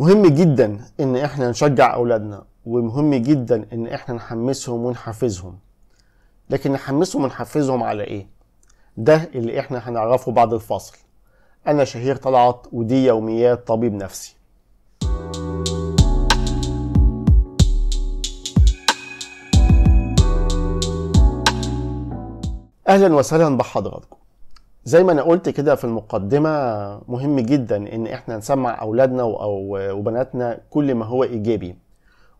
مهم جدا ان احنا نشجع اولادنا ومهم جدا ان احنا نحمسهم ونحفزهم لكن نحمسهم ونحفزهم على ايه ده اللي احنا هنعرفه بعد الفصل انا شهير طلعت ودي يوميات طبيب نفسي اهلا وسهلا بحضراتكم زي ما انا قلت كده في المقدمه مهم جدا ان احنا نسمع اولادنا وبناتنا كل ما هو ايجابي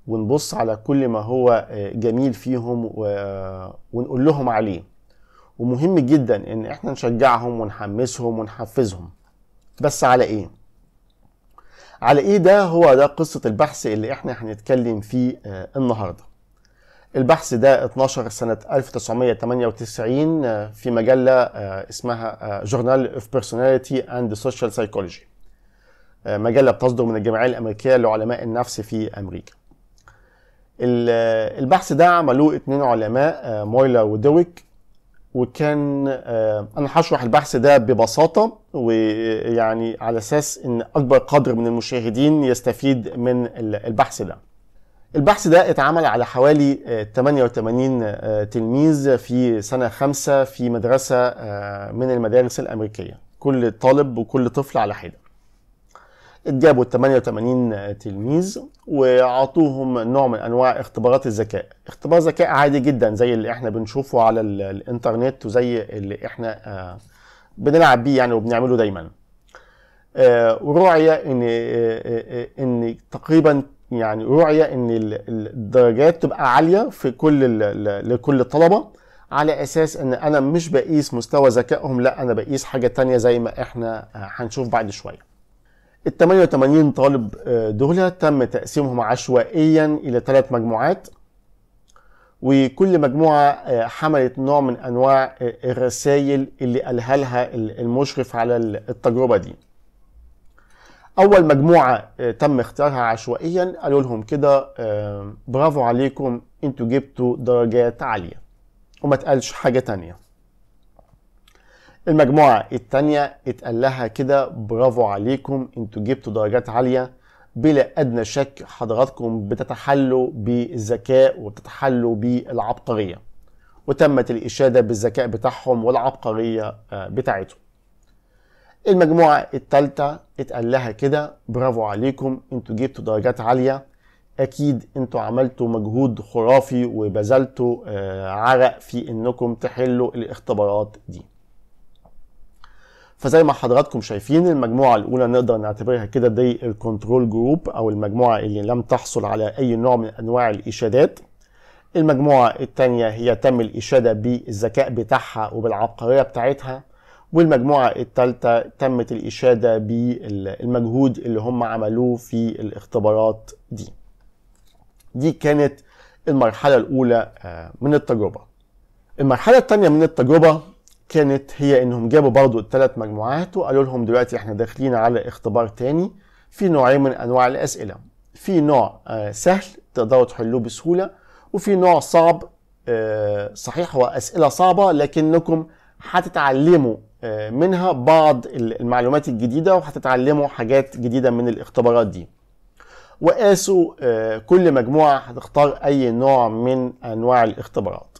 ونبص على كل ما هو آه، جميل فيهم ونقول لهم عليه ومهم جدا ان احنا نشجعهم ونحمسهم ونحفزهم بس على ايه على ايه ده هو ده قصه البحث اللي احنا هنتكلم فيه آه، النهارده البحث ده اتنشر سنة 1998 آه، في مجلة آه، اسمها آه، Journal of Personality and Social Psychology مجلة بتصدر من الجمعية الأمريكية لعلماء النفس في أمريكا البحث ده عملوه اتنين علماء مويلر ودويك وكان انا هشرح البحث ده ببساطه ويعني على اساس ان اكبر قدر من المشاهدين يستفيد من البحث ده البحث ده اتعمل على حوالي 88 آه، آه، تلميذ في سنة خمسة في مدرسة آه، من المدارس الأمريكية كل طالب وكل طفل على حدة اتجابوا ال 88 تلميذ وعطوهم نوع من انواع اختبارات الذكاء اختبار ذكاء عادي جدا زي اللي احنا بنشوفه على الانترنت وزي اللي احنا بنلعب بيه يعني وبنعمله دايما ورعي ان ان تقريبا يعني رعيه ان الدرجات تبقى عاليه في كل لكل الطلبه على اساس ان انا مش بقيس مستوى ذكائهم لا انا بقيس حاجه تانية زي ما احنا هنشوف بعد شويه ال 88 طالب آه، دول تم تقسيمهم عشوائيا الى ثلاث مجموعات وكل مجموعة آه، حملت نوع من أنواع آه، الرسائل اللي قالها لها المشرف على التجربة دي اول مجموعه آه، تم اختيارها عشوائيا قالوا لهم كده آه، برافو عليكم انتوا جبتوا درجات عاليه وما تقالش حاجه تانية المجموعه التانية اتقال لها كده برافو عليكم انتوا جبتوا درجات عاليه بلا ادنى شك حضراتكم بتتحلوا بالذكاء وبتتحلوا بالعبقريه وتمت الاشاده بالذكاء بتاعهم والعبقريه آه، بتاعتهم المجموعة الثالثة اتقال لها كده برافو عليكم انتوا جبتوا درجات عالية اكيد انتوا عملتوا مجهود خرافي وبذلتوا آه، عرق في انكم تحلوا الاختبارات دي فزي ما حضراتكم شايفين المجموعة الأولى نقدر نعتبرها كده دي الكنترول جروب أو المجموعة اللي لم تحصل على أي نوع من أنواع الإشادات المجموعة الثانية هي تم الإشادة بالذكاء بتاعها وبالعبقرية بتاعتها والمجموعة الثالثة تمت الإشادة بالمجهود اللي هم عملوه في الاختبارات دي دي كانت المرحلة الأولى آه، من التجربة المرحلة الثانية من التجربة كانت هي انهم جابوا برضو الثلاث مجموعات وقالوا لهم دلوقتي احنا داخلين على اختبار تاني في نوعين من انواع الاسئله في نوع آه، سهل تقدروا تحلوه بسهوله وفي نوع صعب آه، صحيح هو اسئله صعبه لكنكم هتتعلموا منها بعض المعلومات الجديدة وهتتعلموا حاجات جديدة من الاختبارات دي وقاسوا آه، كل مجموعة هتختار أي نوع من أنواع الاختبارات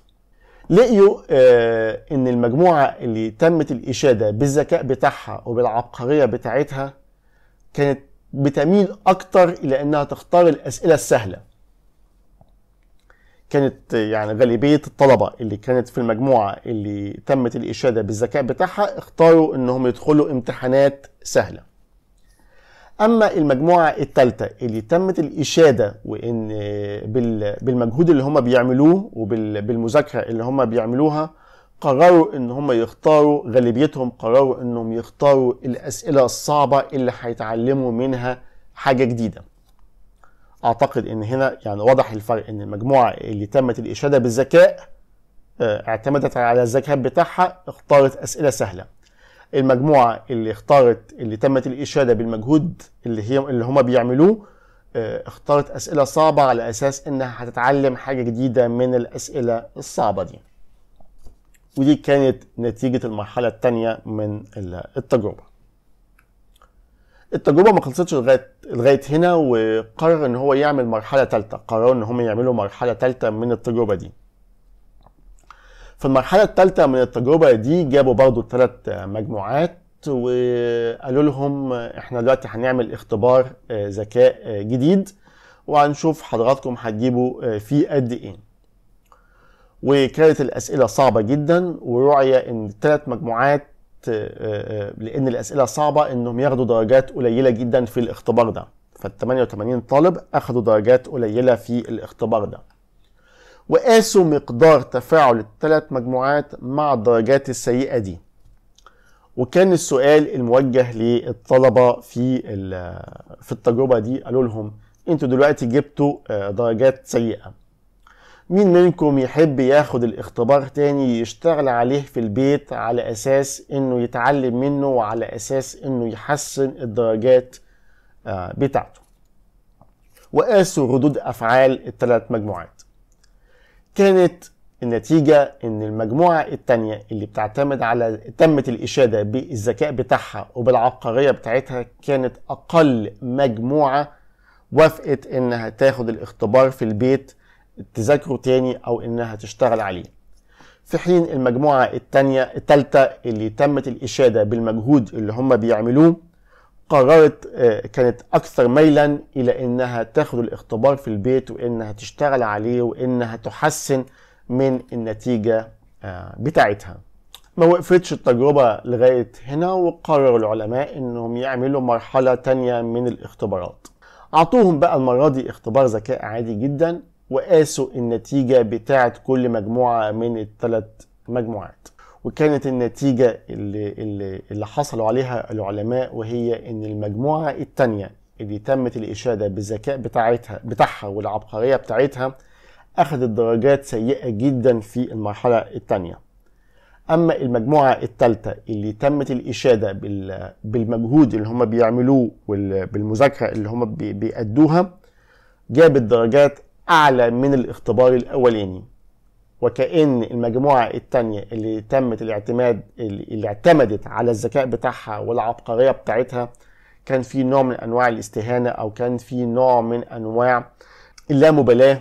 لقيوا آه، إن المجموعة اللي تمت الإشادة بالذكاء بتاعها وبالعبقرية بتاعتها كانت بتميل أكتر إلى إنها تختار الأسئلة السهلة كانت يعني غالبية الطلبة اللي كانت في المجموعة اللي تمت الإشادة بالذكاء بتاعها اختاروا إنهم يدخلوا امتحانات سهلة أما المجموعة الثالثة اللي تمت الإشادة وإن بالمجهود اللي هم بيعملوه وبالمذاكرة اللي هم بيعملوها قرروا إن هم يختاروا غالبيتهم قرروا إنهم يختاروا الأسئلة الصعبة اللي هيتعلموا منها حاجة جديدة اعتقد ان هنا يعني واضح الفرق ان المجموعه اللي تمت الاشاده بالذكاء آه، اعتمدت على الذكاء بتاعها اختارت اسئله سهله المجموعه اللي اختارت اللي تمت الاشاده بالمجهود اللي هي اللي هما بيعملوه آه، اختارت اسئله صعبه على اساس انها هتتعلم حاجه جديده من الاسئله الصعبه دي ودي كانت نتيجه المرحله الثانيه من التجربه التجربه ما خلصتش لغايه لغايه هنا وقرر ان هو يعمل مرحله ثالثه قرروا ان هم يعملوا مرحله ثالثه من التجربه دي في المرحله الثالثه من التجربه دي جابوا برضو ثلاث مجموعات وقالوا لهم احنا دلوقتي هنعمل اختبار آه، ذكاء آه، جديد وهنشوف حضراتكم هتجيبوا آه، فيه قد ايه وكانت الاسئله صعبه جدا ورعي ان الثلاث مجموعات آه، آه، لان الاسئله صعبه انهم ياخدوا درجات قليله جدا في الاختبار ده فال 88 طالب اخدوا درجات قليله في الاختبار ده وقاسوا مقدار تفاعل الثلاث مجموعات مع الدرجات السيئه دي وكان السؤال الموجه للطلبه في في التجربه دي قالوا لهم انتوا دلوقتي جبتوا آه، درجات سيئه مين منكم يحب ياخد الاختبار تاني يشتغل عليه في البيت على اساس انه يتعلم منه وعلى اساس انه يحسن الدرجات آه، بتاعته وقاسوا ردود افعال التلات مجموعات كانت النتيجة إن المجموعة التانية اللي بتعتمد على تمت الإشادة بالذكاء بتاعها وبالعبقرية بتاعتها كانت أقل مجموعة وافقت إنها تاخد الاختبار في البيت تذاكره تاني او انها تشتغل عليه في حين المجموعة التانية التالتة اللي تمت الإشادة بالمجهود اللي هم بيعملوه قررت آه، كانت أكثر ميلا إلى إنها تاخد الاختبار في البيت وإنها تشتغل عليه وإنها تحسن من النتيجة آه، بتاعتها ما وقفتش التجربة لغاية هنا وقرر العلماء إنهم يعملوا مرحلة تانية من الاختبارات أعطوهم بقى المرة دي اختبار ذكاء عادي جدا وقاسوا النتيجة بتاعة كل مجموعة من الثلاث مجموعات وكانت النتيجة اللي, اللي, اللي حصلوا عليها العلماء وهي إن المجموعة الثانية اللي تمت الإشادة بالذكاء بتاعتها بتاعها والعبقرية بتاعتها أخذت درجات سيئة جدا في المرحلة الثانية أما المجموعة الثالثة اللي تمت الإشادة بالمجهود اللي هم بيعملوه وبالمذاكرة اللي هم بيأدوها جابت درجات أعلى من الاختبار الأولاني وكأن المجموعة التانية اللي تمت الاعتماد اللي اعتمدت على الذكاء بتاعها والعبقرية بتاعتها كان في نوع من أنواع الاستهانة أو كان في نوع من أنواع اللامبالاة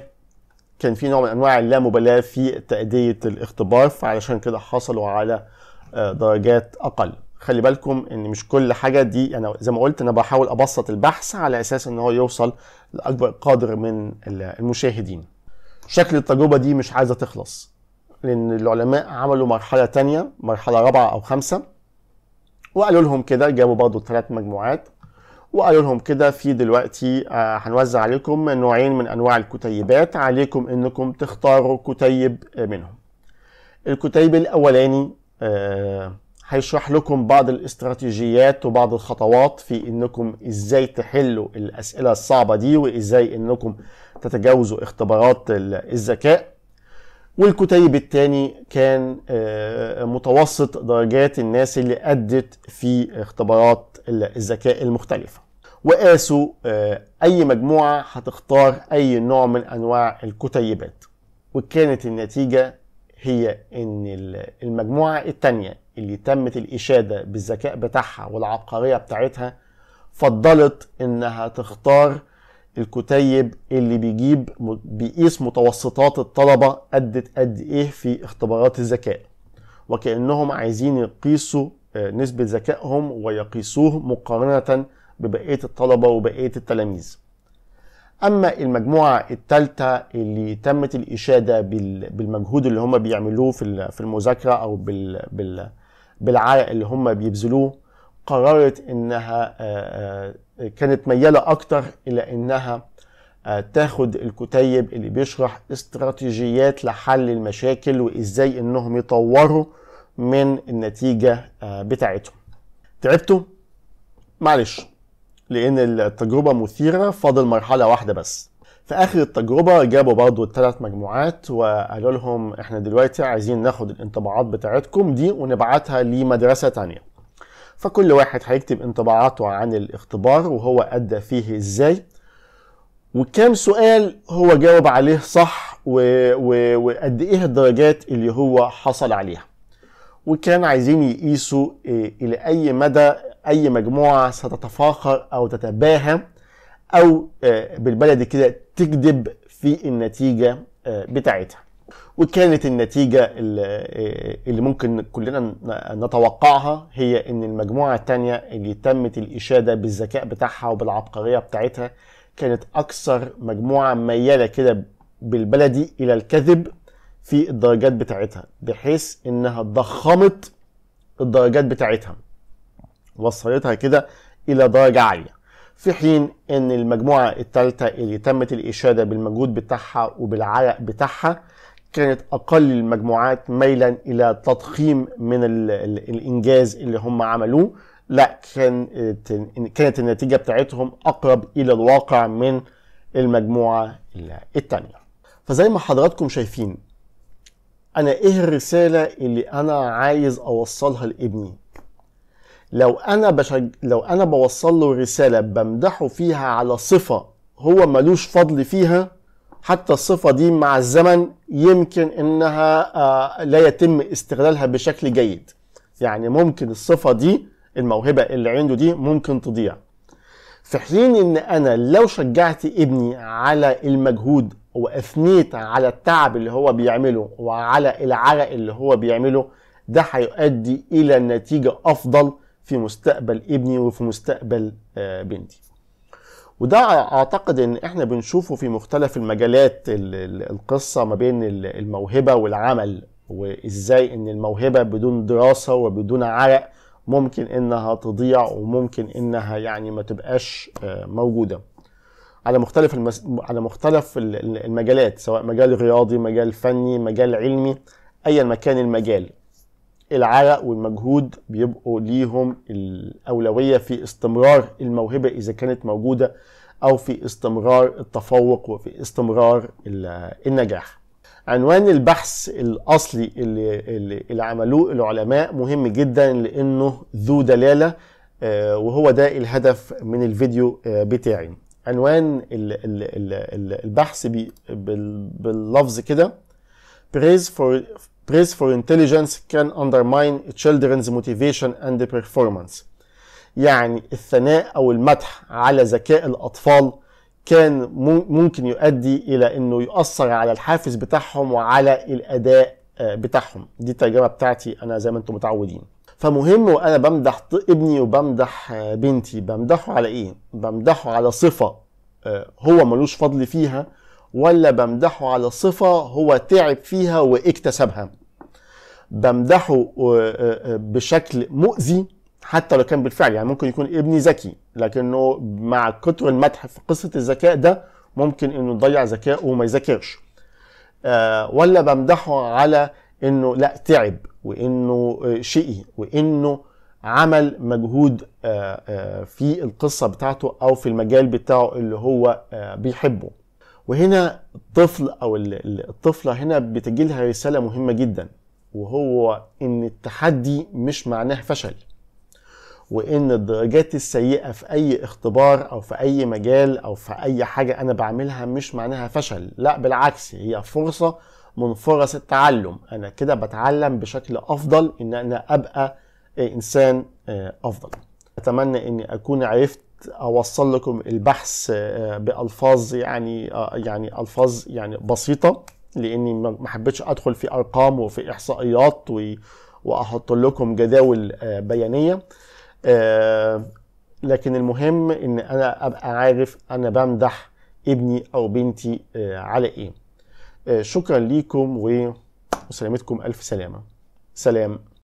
كان في نوع من أنواع اللامبالاة في تأدية الاختبار فعلشان كده حصلوا على آه، درجات أقل خلي بالكم ان مش كل حاجه دي انا زي ما قلت انا بحاول ابسط البحث على اساس ان هو يوصل لاكبر قدر من المشاهدين شكل التجربه دي مش عايزه تخلص لان العلماء عملوا مرحله تانية مرحله رابعه او خمسه وقالوا لهم كده جابوا برضه ثلاث مجموعات وقالوا لهم كده في دلوقتي آه، هنوزع عليكم نوعين من انواع الكتيبات عليكم انكم تختاروا كتيب منهم الكتيب الاولاني آه، هيشرح لكم بعض الاستراتيجيات وبعض الخطوات في انكم ازاي تحلوا الاسئله الصعبه دي وازاي انكم تتجاوزوا اختبارات الذكاء والكتيب الثاني كان آه، متوسط درجات الناس اللي أدت في اختبارات الذكاء المختلفة وقاسوا آه، أي مجموعة هتختار أي نوع من أنواع الكتيبات وكانت النتيجة هي إن المجموعة الثانية اللي تمت الإشادة بالذكاء بتاعها والعبقرية بتاعتها فضلت إنها تختار الكتيب اللي بيجيب بيقيس متوسطات الطلبة أدت قد إيه في اختبارات الذكاء وكأنهم عايزين يقيسوا آه، نسبة ذكائهم ويقيسوه مقارنة ببقية الطلبة وبقية التلاميذ أما المجموعة الثالثة اللي تمت الإشادة بالمجهود اللي هم بيعملوه في المذاكرة أو بال بالعرق اللي هم بيبذلوه قررت انها آه، آه، كانت مياله اكتر الى انها آه، تاخد الكتيب اللي بيشرح استراتيجيات لحل المشاكل وازاي انهم يطوروا من النتيجة بتاعتهم تعبتوا؟ معلش لان التجربة مثيرة فاضل مرحلة واحدة بس في اخر التجربه جابوا برضه الثلاث مجموعات وقالوا لهم احنا دلوقتي عايزين ناخد الانطباعات بتاعتكم دي ونبعتها لمدرسه تانية فكل واحد هيكتب انطباعاته عن الاختبار وهو ادى فيه ازاي وكام سؤال هو جاوب عليه صح وقد ايه الدرجات اللي هو حصل عليها وكان عايزين يقيسوا إيه الى اي مدى اي مجموعه ستتفاخر او تتباهى او آه، بالبلدي كده تكذب في النتيجه آه، بتاعتها وكانت النتيجة آه، اللي ممكن كلنا نتوقعها هي ان المجموعة التانية اللي تمت الاشادة بالذكاء بتاعها وبالعبقرية بتاعتها كانت اكثر مجموعة ميالة كده بالبلدي الى الكذب في الدرجات بتاعتها بحيث انها ضخمت الدرجات بتاعتها وصلتها كده الى درجة عالية في حين ان المجموعه التالتة اللي تمت الاشاده بالمجهود بتاعها وبالعرق بتاعها كانت اقل المجموعات ميلا الى تضخيم من الـ الـ الانجاز اللي هم عملوه لا كان كانت النتيجه بتاعتهم اقرب الى الواقع من المجموعه التانية فزي ما حضراتكم شايفين انا ايه الرساله اللي انا عايز اوصلها لابني لو انا بشج... لو انا بوصل له رساله بمدحه فيها على صفه هو ملوش فضل فيها حتى الصفه دي مع الزمن يمكن انها آه، لا يتم استغلالها بشكل جيد يعني ممكن الصفه دي الموهبه اللي عنده دي ممكن تضيع في حين ان انا لو شجعت ابني على المجهود واثنيت على التعب اللي هو بيعمله وعلى العرق اللي هو بيعمله ده هيؤدي الى نتيجه افضل في مستقبل ابني وفي مستقبل آه، بنتي وده اعتقد ان احنا بنشوفه في مختلف المجالات القصه ما بين الموهبه والعمل وازاي ان الموهبه بدون دراسه وبدون عرق ممكن انها تضيع وممكن انها يعني ما تبقاش آه، موجوده على مختلف المس... على مختلف المجالات سواء مجال رياضي مجال فني مجال علمي ايا ما كان المجال العرق والمجهود بيبقوا ليهم الأولوية في استمرار الموهبة إذا كانت موجودة أو في استمرار التفوق وفي استمرار النجاح عنوان البحث الأصلي اللي, اللي عملوه العلماء مهم جدا لأنه ذو دلالة آه، وهو ده الهدف من الفيديو آه، بتاعي عنوان البحث باللفظ كده praise for Praise for intelligence can undermine children's motivation and performance. يعني الثناء أو المدح على ذكاء الأطفال كان ممكن يؤدي إلى أنه يؤثر على الحافز بتاعهم وعلى الأداء آه، بتاعهم دي الترجمة بتاعتي أنا زي ما أنتم متعودين فمهم وأنا بمدح ابني وبمدح آه، بنتي بمدحه على إيه؟ بمدحه على صفة آه، هو ملوش فضل فيها ولا بمدحه على صفة هو تعب فيها واكتسبها بمدحه آه، آه، آه، بشكل مؤذي حتى لو كان بالفعل يعني ممكن يكون ابني ذكي لكنه مع كتر المدح في قصة الذكاء ده ممكن انه يضيع ذكائه وما يذاكرش ولا بمدحه على انه لا تعب وانه شقي وانه عمل مجهود في القصة بتاعته او في المجال بتاعه اللي هو بيحبه وهنا الطفل او الطفله هنا بتجي لها رساله مهمه جدا وهو ان التحدي مش معناه فشل وان الدرجات السيئه في اي اختبار او في اي مجال او في اي حاجه انا بعملها مش معناها فشل لا بالعكس هي فرصه من فرص التعلم انا كده بتعلم بشكل افضل ان انا ابقى انسان آه، افضل اتمنى اني اكون عرفت اوصل لكم البحث آه، بالفاظ يعني آه، يعني الفاظ يعني بسيطه لاني ما حبيتش ادخل في ارقام وفي احصائيات واحط لكم جداول آه، بيانيه لكن المهم ان انا ابقى عارف انا بمدح ابني او بنتي على ايه شكرا ليكم وسلامتكم الف سلامه سلام